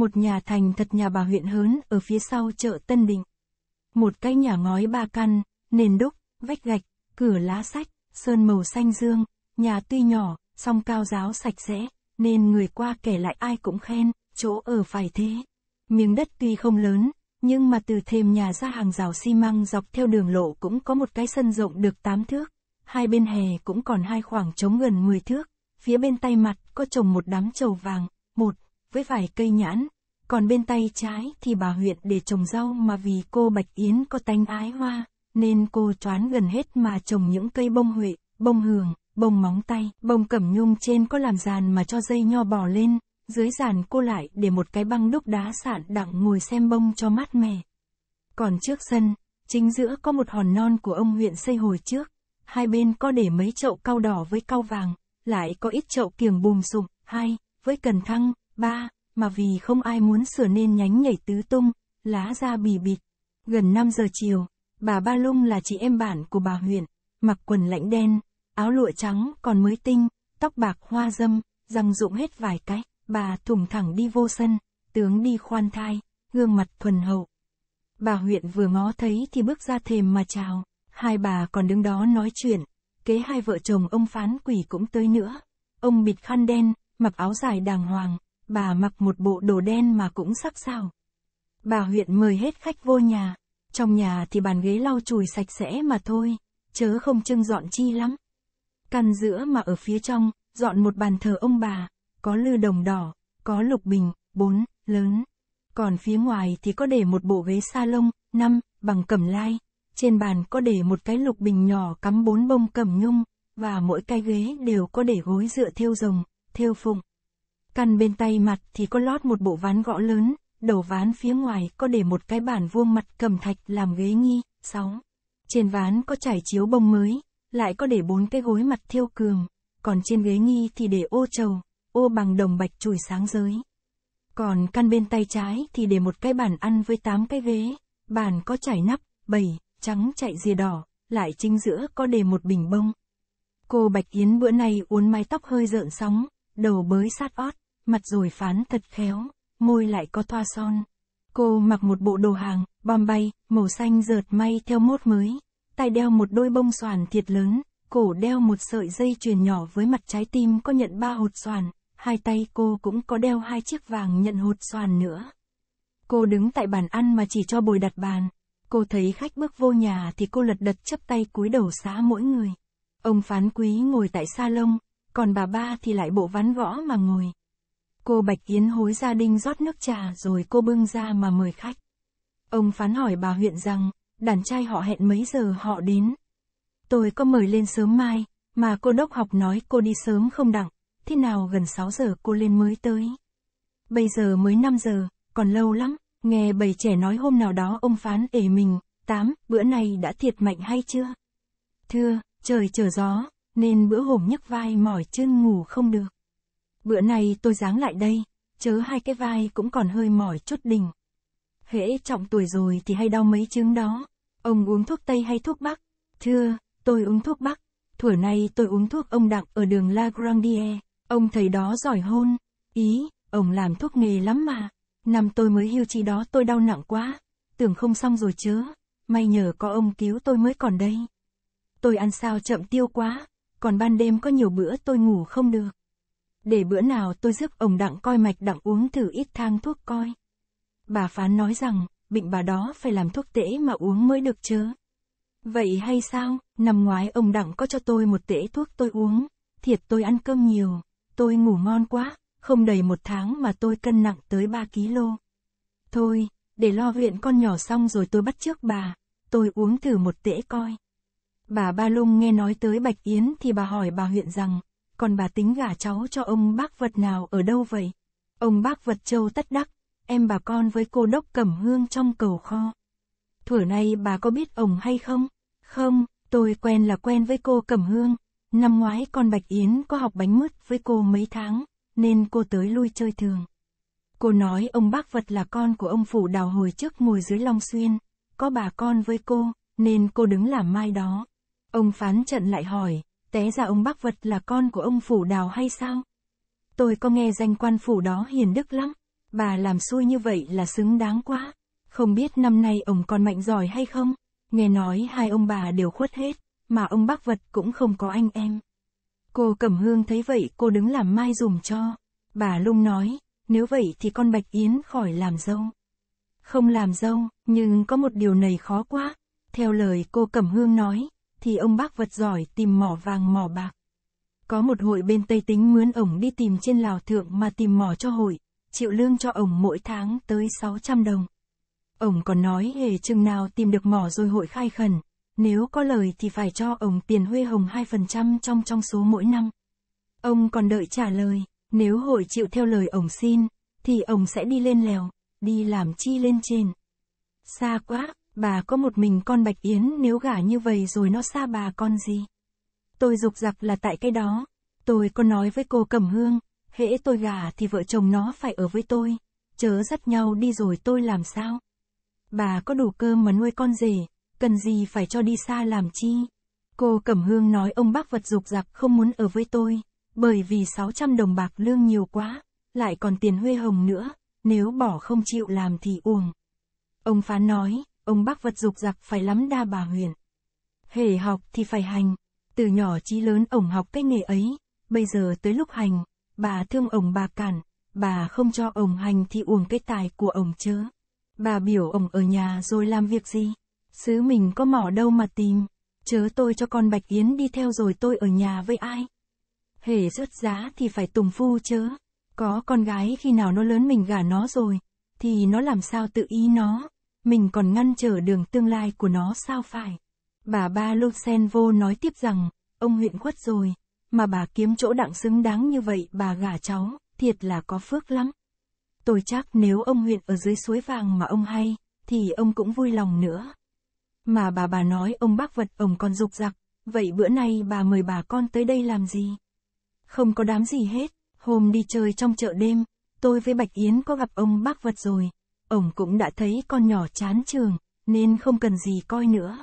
Một nhà thành thật nhà bà huyện hớn ở phía sau chợ Tân Định. Một cái nhà ngói ba căn, nền đúc, vách gạch, cửa lá sách, sơn màu xanh dương, nhà tuy nhỏ, song cao giáo sạch sẽ, nên người qua kể lại ai cũng khen, chỗ ở phải thế. Miếng đất tuy không lớn, nhưng mà từ thềm nhà ra hàng rào xi măng dọc theo đường lộ cũng có một cái sân rộng được 8 thước, hai bên hè cũng còn hai khoảng trống gần 10 thước, phía bên tay mặt có trồng một đám trầu vàng, một, với vài cây nhãn, còn bên tay trái thì bà huyện để trồng rau mà vì cô Bạch Yến có tánh ái hoa, nên cô choán gần hết mà trồng những cây bông huệ, bông hường, bông móng tay, bông cẩm nhung trên có làm giàn mà cho dây nho bò lên, dưới giàn cô lại để một cái băng đúc đá sạn đặng ngồi xem bông cho mát mẻ. Còn trước sân, chính giữa có một hòn non của ông huyện xây hồi trước, hai bên có để mấy chậu cau đỏ với cau vàng, lại có ít chậu kiềng bùm sụm, hai, với cần thăng, ba Mà vì không ai muốn sửa nên nhánh nhảy tứ tung, lá ra bì bịt. Gần 5 giờ chiều, bà Ba Lung là chị em bản của bà huyện mặc quần lạnh đen, áo lụa trắng còn mới tinh, tóc bạc hoa dâm, răng rụng hết vài cái, bà thủng thẳng đi vô sân, tướng đi khoan thai, gương mặt thuần hậu. Bà huyện vừa ngó thấy thì bước ra thềm mà chào, hai bà còn đứng đó nói chuyện, kế hai vợ chồng ông phán quỷ cũng tới nữa. Ông bịt khăn đen, mặc áo dài đàng hoàng, Bà mặc một bộ đồ đen mà cũng sắc sảo. Bà huyện mời hết khách vô nhà. Trong nhà thì bàn ghế lau chùi sạch sẽ mà thôi, chớ không trưng dọn chi lắm. Căn giữa mà ở phía trong, dọn một bàn thờ ông bà, có lư đồng đỏ, có lục bình, bốn, lớn. Còn phía ngoài thì có để một bộ ghế sa lông, năm, bằng cẩm lai. Trên bàn có để một cái lục bình nhỏ cắm bốn bông cẩm nhung, và mỗi cái ghế đều có để gối dựa thiêu rồng, thiêu phụng. Căn bên tay mặt thì có lót một bộ ván gõ lớn, đầu ván phía ngoài có để một cái bản vuông mặt cầm thạch làm ghế nghi, sóng. Trên ván có trải chiếu bông mới, lại có để bốn cái gối mặt thiêu cường, còn trên ghế nghi thì để ô trầu, ô bằng đồng bạch chùi sáng giới. Còn căn bên tay trái thì để một cái bàn ăn với tám cái ghế, bàn có trải nắp, bầy, trắng chạy rìa đỏ, lại chính giữa có để một bình bông. Cô Bạch Yến bữa nay uốn mái tóc hơi rợn sóng, đầu bới sát ót mặt rồi phán thật khéo, môi lại có thoa son. Cô mặc một bộ đồ hàng, Bombay, màu xanh rợt may theo mốt mới. Tay đeo một đôi bông xoàn thiệt lớn, cổ đeo một sợi dây chuyền nhỏ với mặt trái tim có nhận ba hột xoàn. Hai tay cô cũng có đeo hai chiếc vàng nhận hột xoàn nữa. Cô đứng tại bàn ăn mà chỉ cho bồi đặt bàn. Cô thấy khách bước vô nhà thì cô lật đật chấp tay cúi đầu xá mỗi người. Ông phán quý ngồi tại salon, còn bà ba thì lại bộ ván võ mà ngồi. Cô Bạch Yến hối gia đình rót nước trà rồi cô bưng ra mà mời khách. Ông phán hỏi bà huyện rằng, đàn trai họ hẹn mấy giờ họ đến. Tôi có mời lên sớm mai, mà cô đốc học nói cô đi sớm không đặng, thế nào gần 6 giờ cô lên mới tới. Bây giờ mới 5 giờ, còn lâu lắm, nghe bầy trẻ nói hôm nào đó ông phán ể mình, tám, bữa này đã thiệt mạnh hay chưa? Thưa, trời trở gió, nên bữa hổm nhức vai mỏi chân ngủ không được. Bữa nay tôi dáng lại đây, chớ hai cái vai cũng còn hơi mỏi chút đỉnh. Hễ trọng tuổi rồi thì hay đau mấy chứng đó. Ông uống thuốc Tây hay thuốc Bắc? Thưa, tôi uống thuốc Bắc. Thuở này tôi uống thuốc ông Đặng ở đường La Grandie. Ông thầy đó giỏi hôn. Ý, ông làm thuốc nghề lắm mà. Năm tôi mới hưu chị đó tôi đau nặng quá. Tưởng không xong rồi chớ. May nhờ có ông cứu tôi mới còn đây. Tôi ăn sao chậm tiêu quá. Còn ban đêm có nhiều bữa tôi ngủ không được. Để bữa nào tôi giúp ông đặng coi mạch đặng uống thử ít thang thuốc coi. Bà phán nói rằng, bệnh bà đó phải làm thuốc tễ mà uống mới được chứ. Vậy hay sao, năm ngoái ông đặng có cho tôi một tễ thuốc tôi uống, thiệt tôi ăn cơm nhiều, tôi ngủ ngon quá, không đầy một tháng mà tôi cân nặng tới 3 kg. Thôi, để lo viện con nhỏ xong rồi tôi bắt trước bà, tôi uống thử một tễ coi. Bà Ba Lung nghe nói tới Bạch Yến thì bà hỏi bà huyện rằng, còn bà tính gả cháu cho ông bác vật nào ở đâu vậy? Ông bác vật châu tất đắc, em bà con với cô đốc cẩm hương trong cầu kho. Thủa nay bà có biết ông hay không? Không, tôi quen là quen với cô cẩm hương. Năm ngoái con Bạch Yến có học bánh mứt với cô mấy tháng, nên cô tới lui chơi thường. Cô nói ông bác vật là con của ông phủ đào hồi trước ngồi dưới Long Xuyên, có bà con với cô, nên cô đứng làm mai đó. Ông phán trận lại hỏi, té ra ông bác vật là con của ông phủ đào hay sao? Tôi có nghe danh quan phủ đó hiền đức lắm, bà làm xui như vậy là xứng đáng quá. Không biết năm nay ông còn mạnh giỏi hay không? Nghe nói hai ông bà đều khuất hết, mà ông bác vật cũng không có anh em. Cô Cẩm Hương thấy vậy cô đứng làm mai dùm cho. Bà Lung nói, nếu vậy thì con Bạch Yến khỏi làm dâu. Không làm dâu, nhưng có một điều này khó quá. Theo lời cô Cẩm Hương nói, thì ông bác vật giỏi tìm mỏ vàng mỏ bạc. Có một hội bên Tây Tính mướn ổng đi tìm trên Lào Thượng mà tìm mỏ cho hội, chịu lương cho ổng mỗi tháng tới 600 đồng. Ổng còn nói hề chừng nào tìm được mỏ rồi hội khai khẩn, nếu có lời thì phải cho ổng tiền huê hồng 2% trong trong số mỗi năm. Ông còn đợi trả lời, nếu hội chịu theo lời ổng xin, thì ổng sẽ đi lên lèo, đi làm chi lên trên. Xa quá, Bà có một mình con Bạch Yến nếu gả như vậy rồi nó xa bà con gì. Tôi dục giặc là tại cái đó. Tôi có nói với cô Cẩm Hương, hễ tôi gả thì vợ chồng nó phải ở với tôi. Chớ dắt nhau đi rồi tôi làm sao? Bà có đủ cơm mà nuôi con rể, cần gì phải cho đi xa làm chi? Cô Cẩm Hương nói ông bác vật dục giặc không muốn ở với tôi, bởi vì 600 đồng bạc lương nhiều quá, lại còn tiền huê hồng nữa, nếu bỏ không chịu làm thì uổng. Ông Phán nói, ông bác vật dục giặc phải lắm đa bà huyền. Hề học thì phải hành, từ nhỏ chí lớn ổng học cái nghề ấy, bây giờ tới lúc hành, bà thương ổng bà cản, bà không cho ổng hành thì uổng cái tài của ổng chớ. Bà biểu ổng ở nhà rồi làm việc gì? Xứ mình có mỏ đâu mà tìm, chớ tôi cho con Bạch Yến đi theo rồi tôi ở nhà với ai? Hề rớt giá thì phải tùng phu chớ, có con gái khi nào nó lớn mình gả nó rồi, thì nó làm sao tự ý nó mình còn ngăn trở đường tương lai của nó sao phải. Bà Ba Lusenvo nói tiếp rằng, ông huyện khuất rồi, mà bà kiếm chỗ đặng xứng đáng như vậy bà gả cháu, thiệt là có phước lắm. Tôi chắc nếu ông huyện ở dưới suối vàng mà ông hay, thì ông cũng vui lòng nữa. Mà bà bà nói ông bác vật ông còn dục giặc, vậy bữa nay bà mời bà con tới đây làm gì? Không có đám gì hết, hôm đi chơi trong chợ đêm, tôi với Bạch Yến có gặp ông bác vật rồi, Ông cũng đã thấy con nhỏ chán trường, nên không cần gì coi nữa.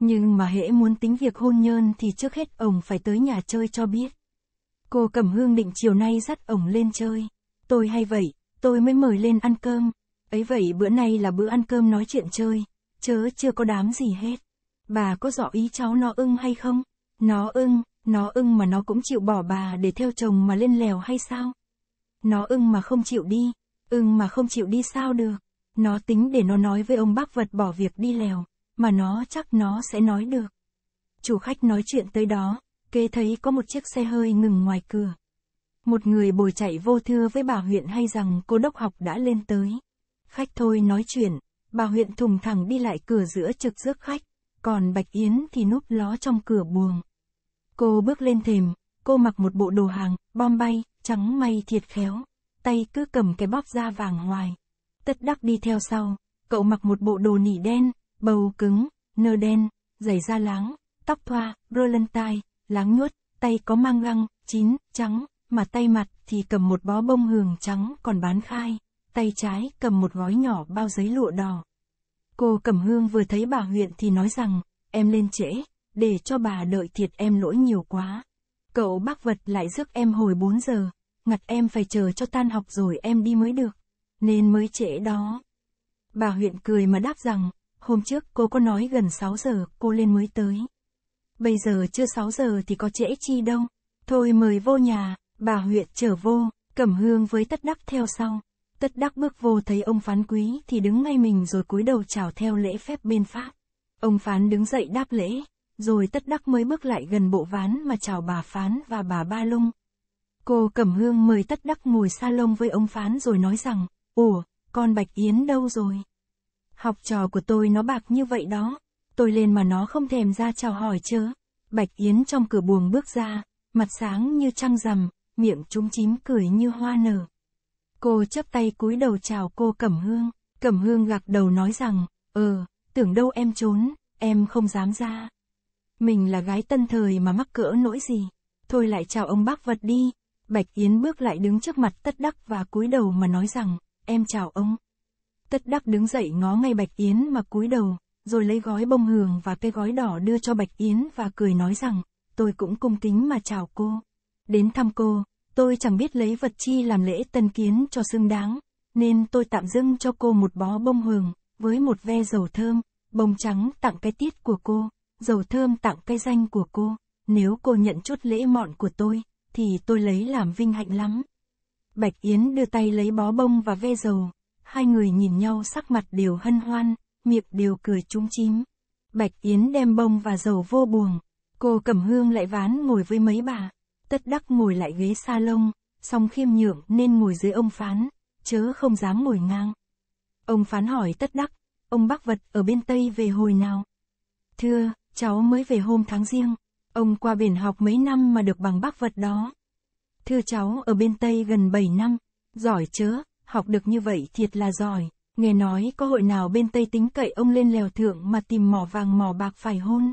Nhưng mà hễ muốn tính việc hôn nhân thì trước hết ông phải tới nhà chơi cho biết. Cô Cẩm Hương định chiều nay dắt ông lên chơi. Tôi hay vậy, tôi mới mời lên ăn cơm. Ấy vậy bữa nay là bữa ăn cơm nói chuyện chơi, chớ chưa có đám gì hết. Bà có dọ ý cháu nó ưng hay không? Nó ưng, nó ưng mà nó cũng chịu bỏ bà để theo chồng mà lên lèo hay sao? Nó ưng mà không chịu đi, Ưng mà không chịu đi sao được. Nó tính để nó nói với ông bác vật bỏ việc đi lèo, mà nó chắc nó sẽ nói được. Chủ khách nói chuyện tới đó, kê thấy có một chiếc xe hơi ngừng ngoài cửa. Một người bồi chạy vô thưa với bà huyện hay rằng cô đốc học đã lên tới. Khách thôi nói chuyện, bà huyện thùng thẳng đi lại cửa giữa trực rước khách, còn Bạch Yến thì núp ló trong cửa buồng. Cô bước lên thềm, cô mặc một bộ đồ hàng, bom bay, trắng may thiệt khéo tay cứ cầm cái bóp da vàng hoài. Tất đắc đi theo sau, cậu mặc một bộ đồ nỉ đen, bầu cứng, nơ đen, giày da láng, tóc thoa, rơ lân tai, láng nhuốt, tay có mang găng chín, trắng, mà tay mặt thì cầm một bó bông hường trắng còn bán khai, tay trái cầm một gói nhỏ bao giấy lụa đỏ. Cô cầm Hương vừa thấy bà huyện thì nói rằng, em lên trễ, để cho bà đợi thiệt em lỗi nhiều quá. Cậu bác vật lại rước em hồi 4 giờ ngặt em phải chờ cho tan học rồi em đi mới được, nên mới trễ đó. Bà huyện cười mà đáp rằng, hôm trước cô có nói gần 6 giờ cô lên mới tới. Bây giờ chưa 6 giờ thì có trễ chi đâu. Thôi mời vô nhà, bà huyện trở vô, cẩm hương với tất đắc theo sau. Tất đắc bước vô thấy ông phán quý thì đứng ngay mình rồi cúi đầu chào theo lễ phép bên Pháp. Ông phán đứng dậy đáp lễ, rồi tất đắc mới bước lại gần bộ ván mà chào bà phán và bà ba lung. Cô Cẩm Hương mời tất đắc ngồi salon với ông phán rồi nói rằng, Ủa, con Bạch Yến đâu rồi? Học trò của tôi nó bạc như vậy đó, tôi lên mà nó không thèm ra chào hỏi chớ. Bạch Yến trong cửa buồng bước ra, mặt sáng như trăng rằm, miệng trúng chím cười như hoa nở. Cô chấp tay cúi đầu chào cô Cẩm Hương, Cẩm Hương gạc đầu nói rằng, Ờ, tưởng đâu em trốn, em không dám ra. Mình là gái tân thời mà mắc cỡ nỗi gì, thôi lại chào ông bác vật đi, Bạch Yến bước lại đứng trước mặt Tất Đắc và cúi đầu mà nói rằng, em chào ông. Tất Đắc đứng dậy ngó ngay Bạch Yến mà cúi đầu, rồi lấy gói bông hường và cái gói đỏ đưa cho Bạch Yến và cười nói rằng, tôi cũng cung kính mà chào cô. Đến thăm cô, tôi chẳng biết lấy vật chi làm lễ tân kiến cho xứng đáng, nên tôi tạm dưng cho cô một bó bông hường, với một ve dầu thơm, bông trắng tặng cái tiết của cô, dầu thơm tặng cái danh của cô, nếu cô nhận chút lễ mọn của tôi, thì tôi lấy làm vinh hạnh lắm. Bạch Yến đưa tay lấy bó bông và ve dầu, hai người nhìn nhau sắc mặt đều hân hoan, miệng đều cười trúng chím. Bạch Yến đem bông và dầu vô buồng, cô cầm Hương lại ván ngồi với mấy bà, tất đắc ngồi lại ghế sa lông, song khiêm nhượng nên ngồi dưới ông phán, chớ không dám ngồi ngang. Ông phán hỏi tất đắc, ông bác vật ở bên Tây về hồi nào? Thưa, cháu mới về hôm tháng riêng. Ông qua biển học mấy năm mà được bằng bác vật đó. Thưa cháu ở bên Tây gần 7 năm, giỏi chớ, học được như vậy thiệt là giỏi. Nghe nói có hội nào bên Tây tính cậy ông lên lèo thượng mà tìm mỏ vàng mỏ bạc phải hôn?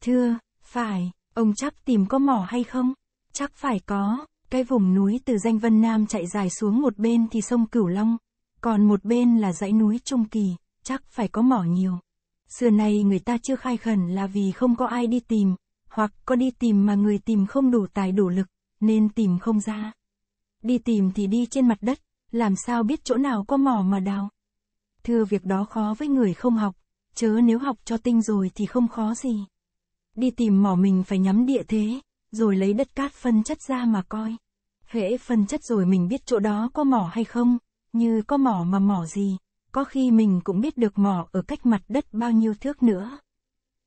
Thưa, phải, ông chắc tìm có mỏ hay không? Chắc phải có, cái vùng núi từ danh Vân Nam chạy dài xuống một bên thì sông Cửu Long, còn một bên là dãy núi Trung Kỳ, chắc phải có mỏ nhiều. Xưa nay người ta chưa khai khẩn là vì không có ai đi tìm, hoặc có đi tìm mà người tìm không đủ tài đủ lực, nên tìm không ra. Đi tìm thì đi trên mặt đất, làm sao biết chỗ nào có mỏ mà đào. Thưa việc đó khó với người không học, chớ nếu học cho tinh rồi thì không khó gì. Đi tìm mỏ mình phải nhắm địa thế, rồi lấy đất cát phân chất ra mà coi. Hễ phân chất rồi mình biết chỗ đó có mỏ hay không, như có mỏ mà mỏ gì, có khi mình cũng biết được mỏ ở cách mặt đất bao nhiêu thước nữa.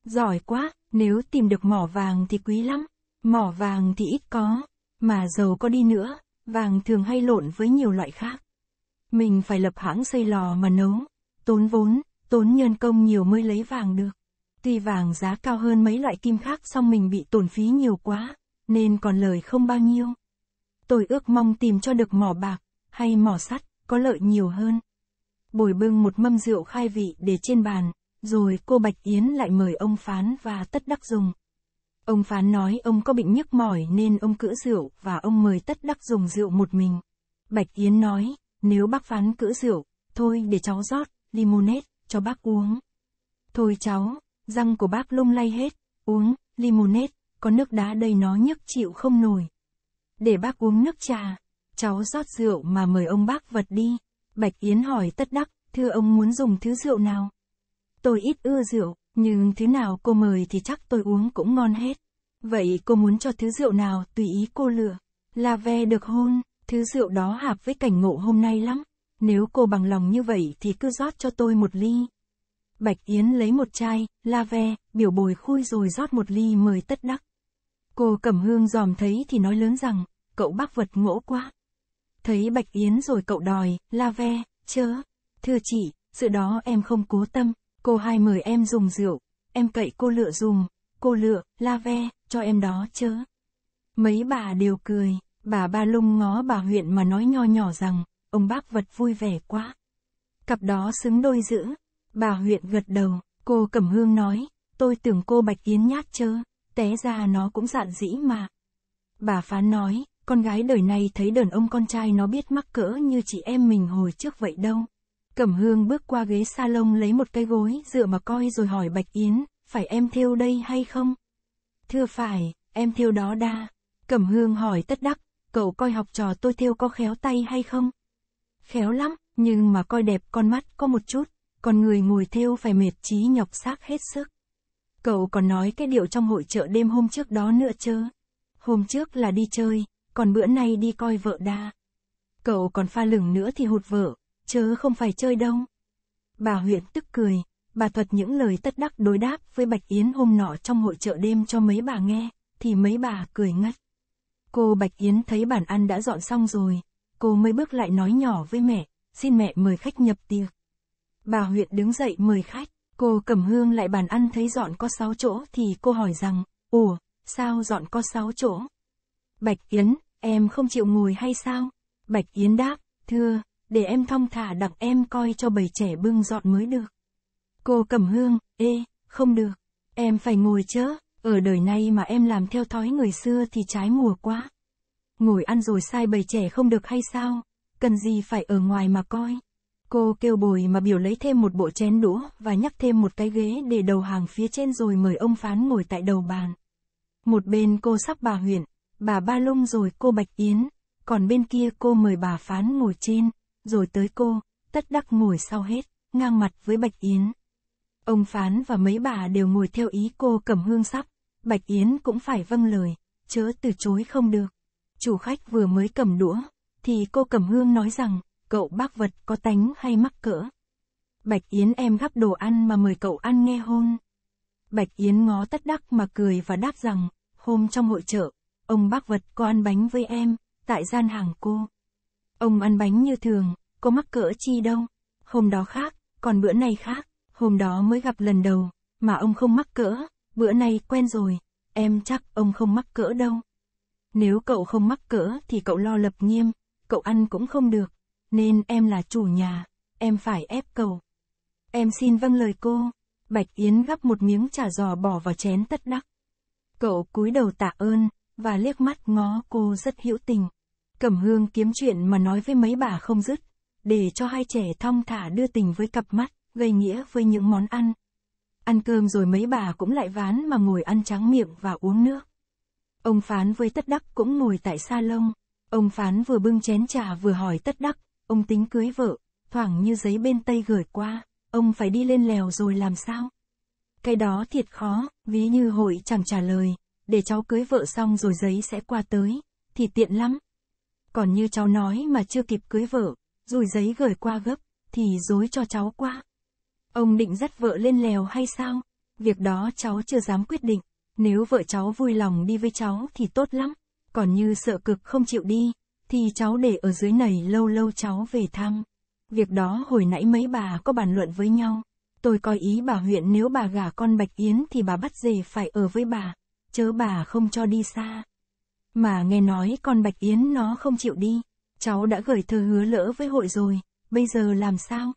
Giỏi quá, nếu tìm được mỏ vàng thì quý lắm, mỏ vàng thì ít có, mà giàu có đi nữa, vàng thường hay lộn với nhiều loại khác. Mình phải lập hãng xây lò mà nấu, tốn vốn, tốn nhân công nhiều mới lấy vàng được. Tuy vàng giá cao hơn mấy loại kim khác song mình bị tổn phí nhiều quá, nên còn lời không bao nhiêu. Tôi ước mong tìm cho được mỏ bạc, hay mỏ sắt, có lợi nhiều hơn. Bồi bưng một mâm rượu khai vị để trên bàn, rồi cô Bạch Yến lại mời ông Phán và Tất Đắc dùng. Ông Phán nói ông có bệnh nhức mỏi nên ông cữ rượu và ông mời Tất Đắc dùng rượu một mình. Bạch Yến nói, nếu bác Phán cữ rượu, thôi để cháu rót, limonade, cho bác uống. Thôi cháu, răng của bác lung lay hết, uống, limonade, có nước đá đầy nó nhức chịu không nổi. Để bác uống nước trà, cháu rót rượu mà mời ông bác vật đi. Bạch Yến hỏi Tất Đắc, thưa ông muốn dùng thứ rượu nào? tôi ít ưa rượu, nhưng thứ nào cô mời thì chắc tôi uống cũng ngon hết. Vậy cô muốn cho thứ rượu nào tùy ý cô lựa. Là ve được hôn, thứ rượu đó hạp với cảnh ngộ hôm nay lắm. Nếu cô bằng lòng như vậy thì cứ rót cho tôi một ly. Bạch Yến lấy một chai, la ve, biểu bồi khui rồi rót một ly mời tất đắc. Cô Cẩm Hương dòm thấy thì nói lớn rằng, cậu bác vật ngỗ quá. Thấy Bạch Yến rồi cậu đòi, la ve, chớ. Thưa chị, sự đó em không cố tâm, Cô hai mời em dùng rượu, em cậy cô lựa dùng, cô lựa, la ve, cho em đó chớ. Mấy bà đều cười, bà ba lung ngó bà huyện mà nói nho nhỏ rằng, ông bác vật vui vẻ quá. Cặp đó xứng đôi dữ, bà huyện gật đầu, cô cẩm hương nói, tôi tưởng cô bạch yến nhát chớ, té ra nó cũng dạn dĩ mà. Bà phán nói, con gái đời này thấy đờn ông con trai nó biết mắc cỡ như chị em mình hồi trước vậy đâu. Cẩm hương bước qua ghế salon lấy một cái gối dựa mà coi rồi hỏi Bạch Yến, phải em thiêu đây hay không? Thưa phải, em thiêu đó đa. Cẩm hương hỏi tất đắc, cậu coi học trò tôi thiêu có khéo tay hay không? Khéo lắm, nhưng mà coi đẹp con mắt có một chút, còn người ngồi thiêu phải mệt trí nhọc xác hết sức. Cậu còn nói cái điệu trong hội chợ đêm hôm trước đó nữa chứ. Hôm trước là đi chơi, còn bữa nay đi coi vợ đa. Cậu còn pha lửng nữa thì hụt vợ, chớ không phải chơi đâu. Bà huyện tức cười, bà thuật những lời tất đắc đối đáp với Bạch Yến hôm nọ trong hội chợ đêm cho mấy bà nghe, thì mấy bà cười ngất. Cô Bạch Yến thấy bản ăn đã dọn xong rồi, cô mới bước lại nói nhỏ với mẹ, xin mẹ mời khách nhập tiệc. Bà huyện đứng dậy mời khách, cô cầm hương lại bàn ăn thấy dọn có 6 chỗ thì cô hỏi rằng, ủa, sao dọn có 6 chỗ? Bạch Yến, em không chịu ngồi hay sao? Bạch Yến đáp, thưa, để em thong thả đọc em coi cho bầy trẻ bưng dọn mới được. Cô cầm hương, ê, không được, em phải ngồi chớ, ở đời này mà em làm theo thói người xưa thì trái mùa quá. Ngồi ăn rồi sai bầy trẻ không được hay sao, cần gì phải ở ngoài mà coi. Cô kêu bồi mà biểu lấy thêm một bộ chén đũa và nhắc thêm một cái ghế để đầu hàng phía trên rồi mời ông phán ngồi tại đầu bàn. Một bên cô sắp bà huyện, bà Ba Lung rồi cô Bạch Yến, còn bên kia cô mời bà phán ngồi trên rồi tới cô, tất đắc ngồi sau hết, ngang mặt với Bạch Yến. Ông Phán và mấy bà đều ngồi theo ý cô cầm hương sắp, Bạch Yến cũng phải vâng lời, chớ từ chối không được. Chủ khách vừa mới cầm đũa, thì cô cầm hương nói rằng, cậu bác vật có tánh hay mắc cỡ. Bạch Yến em gắp đồ ăn mà mời cậu ăn nghe hôn. Bạch Yến ngó tất đắc mà cười và đáp rằng, hôm trong hội chợ, ông bác vật có ăn bánh với em, tại gian hàng cô. Ông ăn bánh như thường, có mắc cỡ chi đâu. Hôm đó khác, còn bữa nay khác, hôm đó mới gặp lần đầu, mà ông không mắc cỡ, bữa nay quen rồi, em chắc ông không mắc cỡ đâu. Nếu cậu không mắc cỡ thì cậu lo lập nghiêm, cậu ăn cũng không được, nên em là chủ nhà, em phải ép cậu. Em xin vâng lời cô. Bạch Yến gắp một miếng chả giò bỏ vào chén tất đắc. Cậu cúi đầu tạ ơn, và liếc mắt ngó cô rất hữu tình. Cẩm hương kiếm chuyện mà nói với mấy bà không dứt, để cho hai trẻ thong thả đưa tình với cặp mắt, gây nghĩa với những món ăn. Ăn cơm rồi mấy bà cũng lại ván mà ngồi ăn trắng miệng và uống nước. Ông Phán với Tất Đắc cũng ngồi tại sa lông. Ông Phán vừa bưng chén trà vừa hỏi Tất Đắc, ông tính cưới vợ, thoảng như giấy bên Tây gửi qua, ông phải đi lên lèo rồi làm sao? Cái đó thiệt khó, ví như hội chẳng trả lời, để cháu cưới vợ xong rồi giấy sẽ qua tới, thì tiện lắm. Còn như cháu nói mà chưa kịp cưới vợ, rủi giấy gửi qua gấp, thì dối cho cháu quá. Ông định dắt vợ lên lèo hay sao? Việc đó cháu chưa dám quyết định, nếu vợ cháu vui lòng đi với cháu thì tốt lắm, còn như sợ cực không chịu đi, thì cháu để ở dưới này lâu lâu cháu về thăm. Việc đó hồi nãy mấy bà có bàn luận với nhau, tôi coi ý bà huyện nếu bà gả con Bạch Yến thì bà bắt dề phải ở với bà, chớ bà không cho đi xa. Mà nghe nói con Bạch Yến nó không chịu đi. Cháu đã gửi thư hứa lỡ với hội rồi, bây giờ làm sao?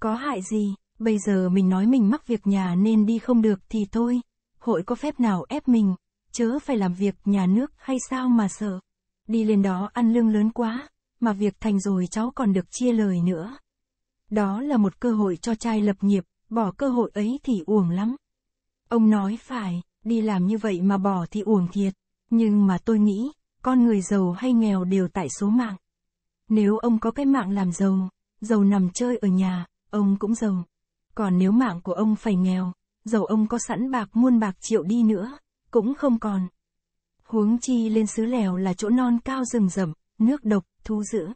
Có hại gì, bây giờ mình nói mình mắc việc nhà nên đi không được thì thôi. Hội có phép nào ép mình, chớ phải làm việc nhà nước hay sao mà sợ. Đi lên đó ăn lương lớn quá, mà việc thành rồi cháu còn được chia lời nữa. Đó là một cơ hội cho trai lập nghiệp, bỏ cơ hội ấy thì uổng lắm. Ông nói phải, đi làm như vậy mà bỏ thì uổng thiệt. Nhưng mà tôi nghĩ, con người giàu hay nghèo đều tại số mạng. Nếu ông có cái mạng làm giàu, giàu nằm chơi ở nhà, ông cũng giàu. Còn nếu mạng của ông phải nghèo, giàu ông có sẵn bạc muôn bạc triệu đi nữa, cũng không còn. Huống chi lên xứ lèo là chỗ non cao rừng rậm, nước độc, thu giữ.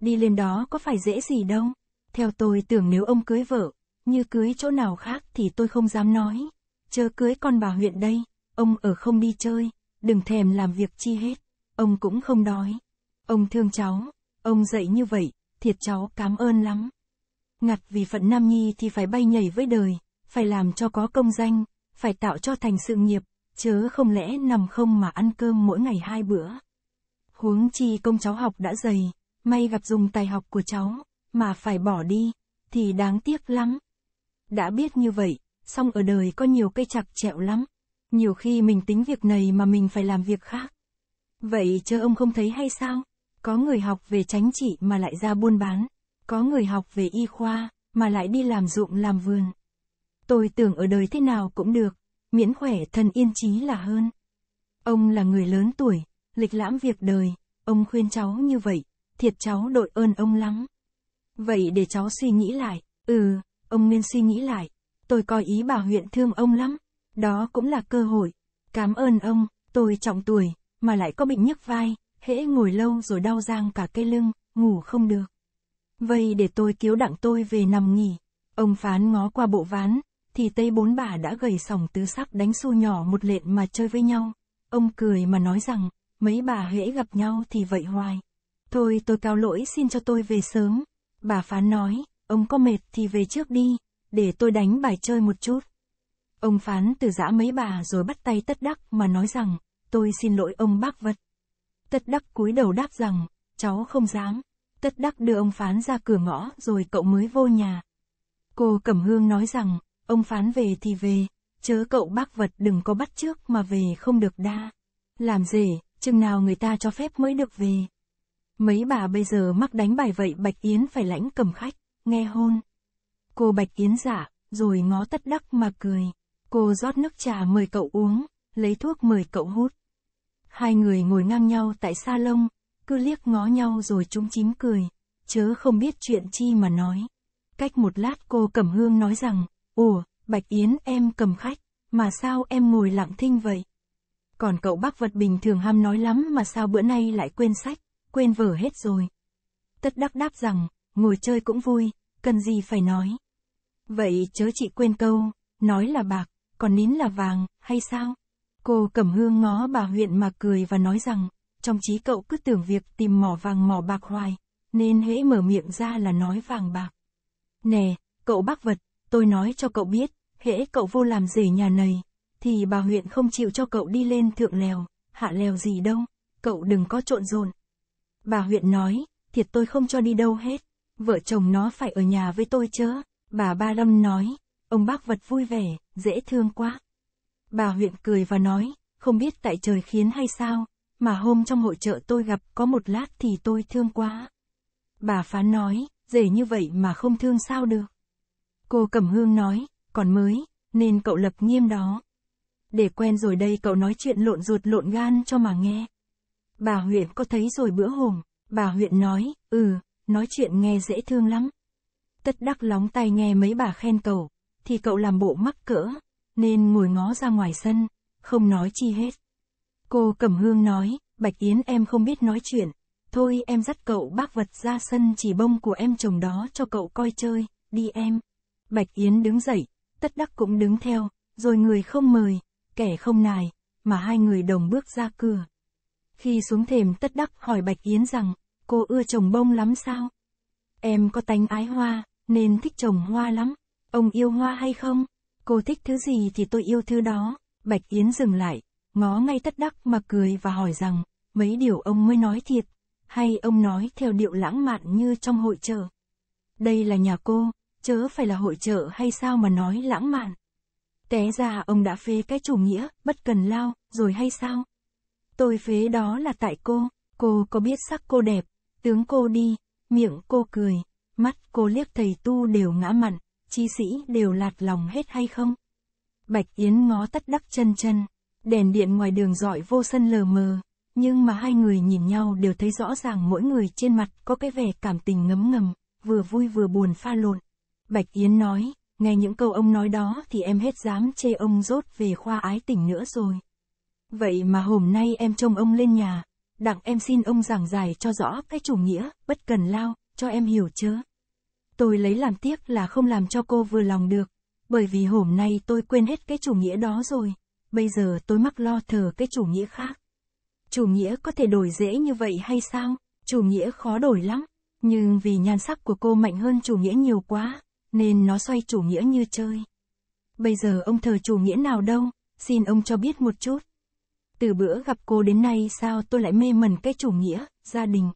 Đi lên đó có phải dễ gì đâu. Theo tôi tưởng nếu ông cưới vợ, như cưới chỗ nào khác thì tôi không dám nói. chờ cưới con bà huyện đây, ông ở không đi chơi, đừng thèm làm việc chi hết, ông cũng không đói. Ông thương cháu, ông dạy như vậy, thiệt cháu cảm ơn lắm. Ngặt vì phận Nam Nhi thì phải bay nhảy với đời, phải làm cho có công danh, phải tạo cho thành sự nghiệp, chớ không lẽ nằm không mà ăn cơm mỗi ngày hai bữa. Huống chi công cháu học đã dày, may gặp dùng tài học của cháu, mà phải bỏ đi, thì đáng tiếc lắm. Đã biết như vậy, song ở đời có nhiều cây chặt chẹo lắm, nhiều khi mình tính việc này mà mình phải làm việc khác. Vậy chớ ông không thấy hay sao? Có người học về tránh trị mà lại ra buôn bán. Có người học về y khoa, mà lại đi làm ruộng làm vườn. Tôi tưởng ở đời thế nào cũng được, miễn khỏe thân yên chí là hơn. Ông là người lớn tuổi, lịch lãm việc đời, ông khuyên cháu như vậy, thiệt cháu đội ơn ông lắm. Vậy để cháu suy nghĩ lại, ừ, ông nên suy nghĩ lại, tôi coi ý bà huyện thương ông lắm. Đó cũng là cơ hội. Cảm ơn ông, tôi trọng tuổi, mà lại có bệnh nhức vai, hễ ngồi lâu rồi đau rang cả cây lưng, ngủ không được. Vậy để tôi cứu đặng tôi về nằm nghỉ. Ông phán ngó qua bộ ván, thì tây bốn bà đã gầy sòng tứ sắc đánh xu nhỏ một lện mà chơi với nhau. Ông cười mà nói rằng, mấy bà hễ gặp nhau thì vậy hoài. Thôi tôi cao lỗi xin cho tôi về sớm. Bà phán nói, ông có mệt thì về trước đi, để tôi đánh bài chơi một chút. Ông phán từ giã mấy bà rồi bắt tay tất đắc mà nói rằng, tôi xin lỗi ông bác vật. Tất đắc cúi đầu đáp rằng, cháu không dám. Tất đắc đưa ông phán ra cửa ngõ rồi cậu mới vô nhà. Cô Cẩm Hương nói rằng, ông phán về thì về, chớ cậu bác vật đừng có bắt trước mà về không được đa. Làm gì chừng nào người ta cho phép mới được về. Mấy bà bây giờ mắc đánh bài vậy Bạch Yến phải lãnh cầm khách, nghe hôn. Cô Bạch Yến giả, dạ, rồi ngó tất đắc mà cười. Cô rót nước trà mời cậu uống, lấy thuốc mời cậu hút. Hai người ngồi ngang nhau tại sa lông, cứ liếc ngó nhau rồi chúng chín cười, chớ không biết chuyện chi mà nói. Cách một lát cô cầm hương nói rằng, Ủa, Bạch Yến em cầm khách, mà sao em ngồi lặng thinh vậy? Còn cậu bác vật bình thường ham nói lắm mà sao bữa nay lại quên sách, quên vở hết rồi. Tất đắc đáp rằng, ngồi chơi cũng vui, cần gì phải nói. Vậy chớ chị quên câu, nói là bạc, còn nín là vàng, hay sao? Cô Cẩm Hương ngó bà huyện mà cười và nói rằng, trong trí cậu cứ tưởng việc tìm mỏ vàng mỏ bạc hoài, nên hễ mở miệng ra là nói vàng bạc. Nè, cậu bác vật, tôi nói cho cậu biết, hễ cậu vô làm rể nhà này, thì bà huyện không chịu cho cậu đi lên thượng lèo, hạ lèo gì đâu, cậu đừng có trộn rộn. Bà huyện nói, thiệt tôi không cho đi đâu hết, vợ chồng nó phải ở nhà với tôi chớ, bà Ba Lâm nói. Ông bác vật vui vẻ, dễ thương quá. Bà huyện cười và nói, không biết tại trời khiến hay sao, mà hôm trong hội chợ tôi gặp có một lát thì tôi thương quá. Bà phán nói, dễ như vậy mà không thương sao được. Cô Cẩm Hương nói, còn mới, nên cậu lập nghiêm đó. Để quen rồi đây cậu nói chuyện lộn ruột lộn gan cho mà nghe. Bà huyện có thấy rồi bữa hùng, bà huyện nói, ừ, nói chuyện nghe dễ thương lắm. Tất đắc lóng tai nghe mấy bà khen cậu, thì cậu làm bộ mắc cỡ, nên ngồi ngó ra ngoài sân, không nói chi hết. Cô Cẩm Hương nói, Bạch Yến em không biết nói chuyện, thôi em dắt cậu bác vật ra sân chỉ bông của em chồng đó cho cậu coi chơi, đi em. Bạch Yến đứng dậy, tất đắc cũng đứng theo, rồi người không mời, kẻ không nài, mà hai người đồng bước ra cửa. Khi xuống thềm tất đắc hỏi Bạch Yến rằng, cô ưa trồng bông lắm sao? Em có tánh ái hoa, nên thích trồng hoa lắm. Ông yêu hoa hay không? Cô thích thứ gì thì tôi yêu thứ đó. Bạch Yến dừng lại, ngó ngay tất đắc mà cười và hỏi rằng, mấy điều ông mới nói thiệt, hay ông nói theo điệu lãng mạn như trong hội chợ? Đây là nhà cô, chớ phải là hội chợ hay sao mà nói lãng mạn? Té ra ông đã phế cái chủ nghĩa, bất cần lao, rồi hay sao? Tôi phế đó là tại cô, cô có biết sắc cô đẹp, tướng cô đi, miệng cô cười, mắt cô liếc thầy tu đều ngã mặn, chi sĩ đều lạt lòng hết hay không? Bạch Yến ngó tất đắc chân chân, đèn điện ngoài đường dọi vô sân lờ mờ, nhưng mà hai người nhìn nhau đều thấy rõ ràng mỗi người trên mặt có cái vẻ cảm tình ngấm ngầm, vừa vui vừa buồn pha lộn. Bạch Yến nói, nghe những câu ông nói đó thì em hết dám chê ông rốt về khoa ái tình nữa rồi. Vậy mà hôm nay em trông ông lên nhà, đặng em xin ông giảng giải cho rõ cái chủ nghĩa, bất cần lao, cho em hiểu chớ tôi lấy làm tiếc là không làm cho cô vừa lòng được, bởi vì hôm nay tôi quên hết cái chủ nghĩa đó rồi, bây giờ tôi mắc lo thờ cái chủ nghĩa khác. Chủ nghĩa có thể đổi dễ như vậy hay sao? Chủ nghĩa khó đổi lắm, nhưng vì nhan sắc của cô mạnh hơn chủ nghĩa nhiều quá, nên nó xoay chủ nghĩa như chơi. Bây giờ ông thờ chủ nghĩa nào đâu, xin ông cho biết một chút. Từ bữa gặp cô đến nay sao tôi lại mê mẩn cái chủ nghĩa, gia đình.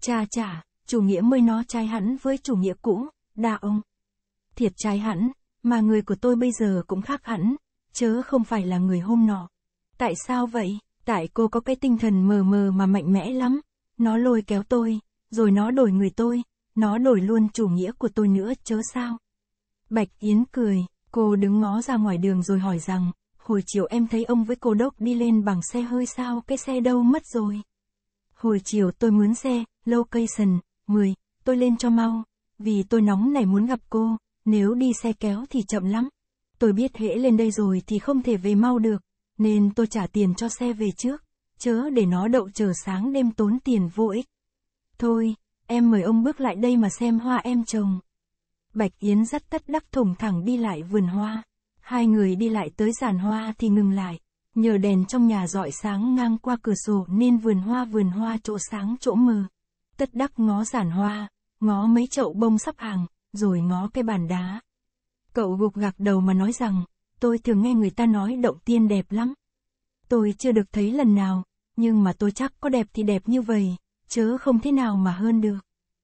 Cha chả, chủ nghĩa mới nó trái hẳn với chủ nghĩa cũ, đa ông. Thiệt trái hẳn, mà người của tôi bây giờ cũng khác hẳn, chớ không phải là người hôm nọ. Tại sao vậy? Tại cô có cái tinh thần mờ mờ mà mạnh mẽ lắm. Nó lôi kéo tôi, rồi nó đổi người tôi, nó đổi luôn chủ nghĩa của tôi nữa chớ sao. Bạch Yến cười, cô đứng ngó ra ngoài đường rồi hỏi rằng, hồi chiều em thấy ông với cô đốc đi lên bằng xe hơi sao cái xe đâu mất rồi. Hồi chiều tôi muốn xe, location, 10, tôi lên cho mau, vì tôi nóng này muốn gặp cô, nếu đi xe kéo thì chậm lắm. Tôi biết hễ lên đây rồi thì không thể về mau được, nên tôi trả tiền cho xe về trước, chớ để nó đậu chờ sáng đêm tốn tiền vô ích. Thôi, em mời ông bước lại đây mà xem hoa em trồng. Bạch Yến dắt tất đắc thủng thẳng đi lại vườn hoa. Hai người đi lại tới giàn hoa thì ngừng lại. Nhờ đèn trong nhà dọi sáng ngang qua cửa sổ nên vườn hoa vườn hoa chỗ sáng chỗ mờ tất đắc ngó giản hoa, ngó mấy chậu bông sắp hàng, rồi ngó cái bàn đá. Cậu gục gạc đầu mà nói rằng, tôi thường nghe người ta nói động tiên đẹp lắm. Tôi chưa được thấy lần nào, nhưng mà tôi chắc có đẹp thì đẹp như vậy, chớ không thế nào mà hơn được.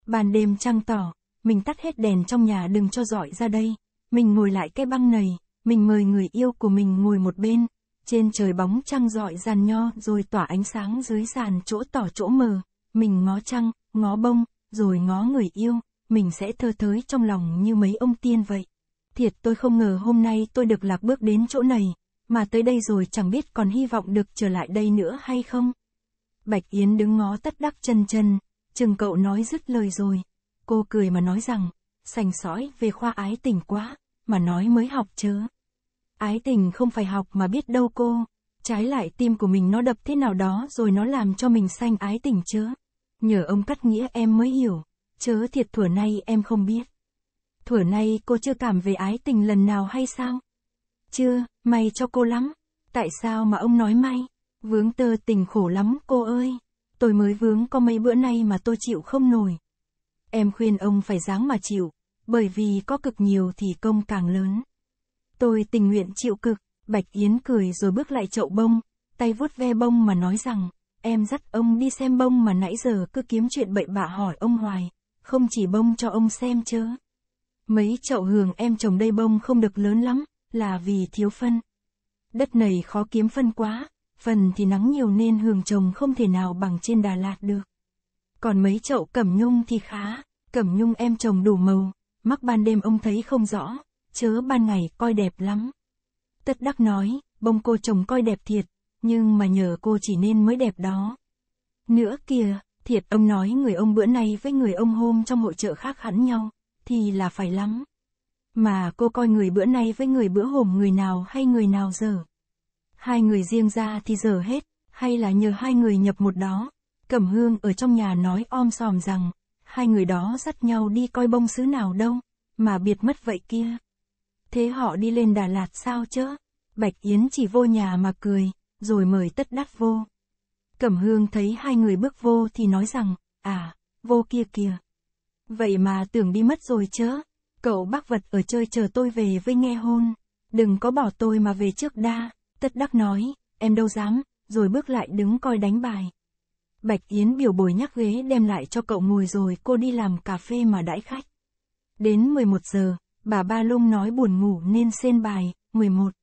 Bàn đêm trăng tỏ, mình tắt hết đèn trong nhà đừng cho dọi ra đây. Mình ngồi lại cái băng này, mình mời người yêu của mình ngồi một bên. Trên trời bóng trăng dọi giàn nho rồi tỏa ánh sáng dưới sàn chỗ tỏ chỗ mờ. Mình ngó trăng, ngó bông, rồi ngó người yêu, mình sẽ thơ thới trong lòng như mấy ông tiên vậy. Thiệt tôi không ngờ hôm nay tôi được lạc bước đến chỗ này, mà tới đây rồi chẳng biết còn hy vọng được trở lại đây nữa hay không. Bạch Yến đứng ngó tất đắc chân chân, chừng cậu nói dứt lời rồi. Cô cười mà nói rằng, sành sói về khoa ái tình quá, mà nói mới học chớ. Ái tình không phải học mà biết đâu cô, trái lại tim của mình nó đập thế nào đó rồi nó làm cho mình sanh ái tình chớ nhờ ông cắt nghĩa em mới hiểu, chớ thiệt thuở nay em không biết. Thuở nay cô chưa cảm về ái tình lần nào hay sao? Chưa, may cho cô lắm. Tại sao mà ông nói may? Vướng tơ tình khổ lắm cô ơi. Tôi mới vướng có mấy bữa nay mà tôi chịu không nổi. Em khuyên ông phải dáng mà chịu, bởi vì có cực nhiều thì công càng lớn. Tôi tình nguyện chịu cực, Bạch Yến cười rồi bước lại chậu bông, tay vuốt ve bông mà nói rằng. Em dắt ông đi xem bông mà nãy giờ cứ kiếm chuyện bậy bạ hỏi ông hoài, không chỉ bông cho ông xem chớ. Mấy chậu hường em trồng đây bông không được lớn lắm, là vì thiếu phân. Đất này khó kiếm phân quá, phần thì nắng nhiều nên hường trồng không thể nào bằng trên Đà Lạt được. Còn mấy chậu cẩm nhung thì khá, cẩm nhung em trồng đủ màu, mắc ban đêm ông thấy không rõ, chớ ban ngày coi đẹp lắm. Tất đắc nói, bông cô trồng coi đẹp thiệt, nhưng mà nhờ cô chỉ nên mới đẹp đó. Nữa kìa, thiệt ông nói người ông bữa nay với người ông hôm trong hội trợ khác hẳn nhau, thì là phải lắm. Mà cô coi người bữa nay với người bữa hôm người nào hay người nào giờ. Hai người riêng ra thì giờ hết, hay là nhờ hai người nhập một đó. Cẩm hương ở trong nhà nói om sòm rằng, hai người đó dắt nhau đi coi bông xứ nào đâu, mà biệt mất vậy kia. Thế họ đi lên Đà Lạt sao chớ? Bạch Yến chỉ vô nhà mà cười rồi mời tất đắc vô. Cẩm hương thấy hai người bước vô thì nói rằng, à, vô kia kìa. Vậy mà tưởng đi mất rồi chớ, cậu bác vật ở chơi chờ tôi về với nghe hôn, đừng có bỏ tôi mà về trước đa, tất đắc nói, em đâu dám, rồi bước lại đứng coi đánh bài. Bạch Yến biểu bồi nhắc ghế đem lại cho cậu ngồi rồi cô đi làm cà phê mà đãi khách. Đến 11 giờ, bà Ba Lung nói buồn ngủ nên xên bài, 11.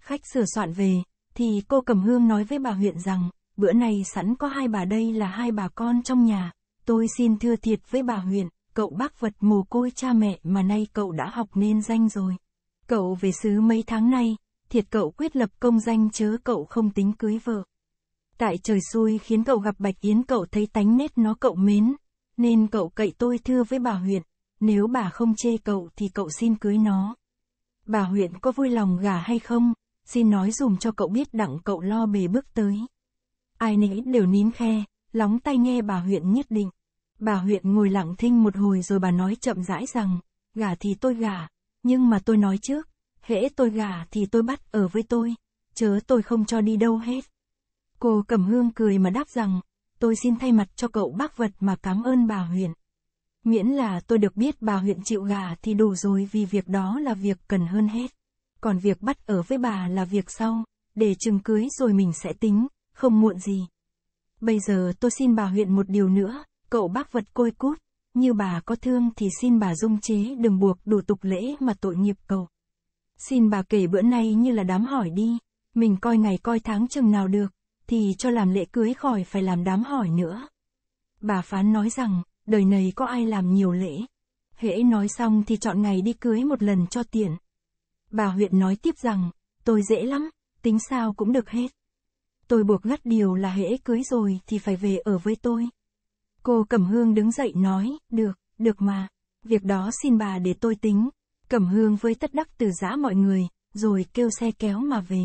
Khách sửa soạn về, thì cô cầm Hương nói với bà huyện rằng, bữa nay sẵn có hai bà đây là hai bà con trong nhà, tôi xin thưa thiệt với bà huyện, cậu bác vật mồ côi cha mẹ mà nay cậu đã học nên danh rồi. Cậu về xứ mấy tháng nay, thiệt cậu quyết lập công danh chớ cậu không tính cưới vợ. Tại trời xui khiến cậu gặp Bạch Yến cậu thấy tánh nết nó cậu mến, nên cậu cậy tôi thưa với bà huyện, nếu bà không chê cậu thì cậu xin cưới nó. Bà huyện có vui lòng gả hay không? xin nói dùm cho cậu biết đặng cậu lo bề bước tới. Ai nấy đều nín khe, lóng tai nghe bà huyện nhất định. Bà huyện ngồi lặng thinh một hồi rồi bà nói chậm rãi rằng, gả thì tôi gả, nhưng mà tôi nói trước, hễ tôi gả thì tôi bắt ở với tôi, chớ tôi không cho đi đâu hết. Cô Cẩm Hương cười mà đáp rằng, tôi xin thay mặt cho cậu bác vật mà cảm ơn bà huyện. Miễn là tôi được biết bà huyện chịu gả thì đủ rồi vì việc đó là việc cần hơn hết còn việc bắt ở với bà là việc sau, để chừng cưới rồi mình sẽ tính, không muộn gì. Bây giờ tôi xin bà huyện một điều nữa, cậu bác vật côi cút, như bà có thương thì xin bà dung chế đừng buộc đủ tục lễ mà tội nghiệp cậu Xin bà kể bữa nay như là đám hỏi đi, mình coi ngày coi tháng chừng nào được, thì cho làm lễ cưới khỏi phải làm đám hỏi nữa. Bà phán nói rằng, đời này có ai làm nhiều lễ. Hễ nói xong thì chọn ngày đi cưới một lần cho tiện. Bà huyện nói tiếp rằng, tôi dễ lắm, tính sao cũng được hết. Tôi buộc gắt điều là hễ cưới rồi thì phải về ở với tôi. Cô Cẩm Hương đứng dậy nói, được, được mà, việc đó xin bà để tôi tính. Cẩm Hương với tất đắc từ giã mọi người, rồi kêu xe kéo mà về.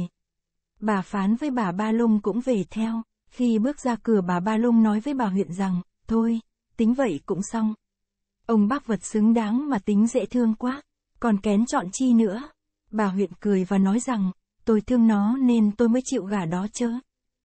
Bà phán với bà Ba Lung cũng về theo, khi bước ra cửa bà Ba Lung nói với bà huyện rằng, thôi, tính vậy cũng xong. Ông bác vật xứng đáng mà tính dễ thương quá, còn kén chọn chi nữa. Bà huyện cười và nói rằng, tôi thương nó nên tôi mới chịu gả đó chứ.